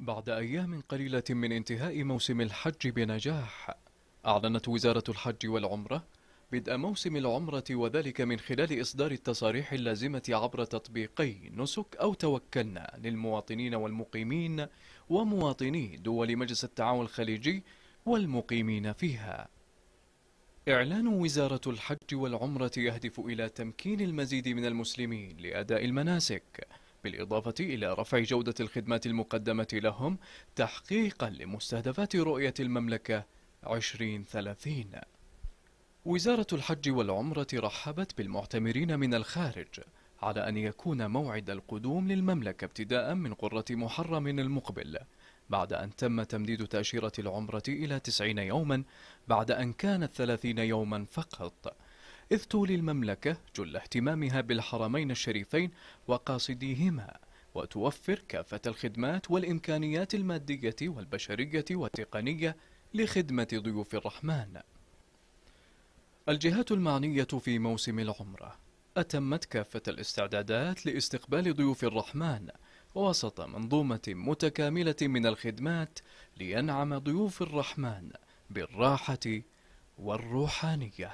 بعد أيام قليلة من انتهاء موسم الحج بنجاح أعلنت وزارة الحج والعمرة بدء موسم العمرة وذلك من خلال إصدار التصاريح اللازمة عبر تطبيقي نسك أو توكلنا للمواطنين والمقيمين ومواطني دول مجلس التعاون الخليجي والمقيمين فيها إعلان وزارة الحج والعمرة يهدف إلى تمكين المزيد من المسلمين لأداء المناسك بالإضافة إلى رفع جودة الخدمات المقدمة لهم تحقيقا لمستهدفات رؤية المملكة 2030 وزارة الحج والعمرة رحبت بالمعتمرين من الخارج على أن يكون موعد القدوم للمملكة ابتداء من قرة محرم المقبل بعد أن تم تمديد تأشيرة العمرة إلى 90 يوما بعد أن كانت 30 يوما فقط إذ تولي المملكة جل اهتمامها بالحرمين الشريفين وقاصديهما وتوفر كافة الخدمات والإمكانيات المادية والبشرية والتقنية لخدمة ضيوف الرحمن الجهات المعنية في موسم العمرة أتمت كافة الاستعدادات لاستقبال ضيوف الرحمن وسط منظومة متكاملة من الخدمات لينعم ضيوف الرحمن بالراحة والروحانية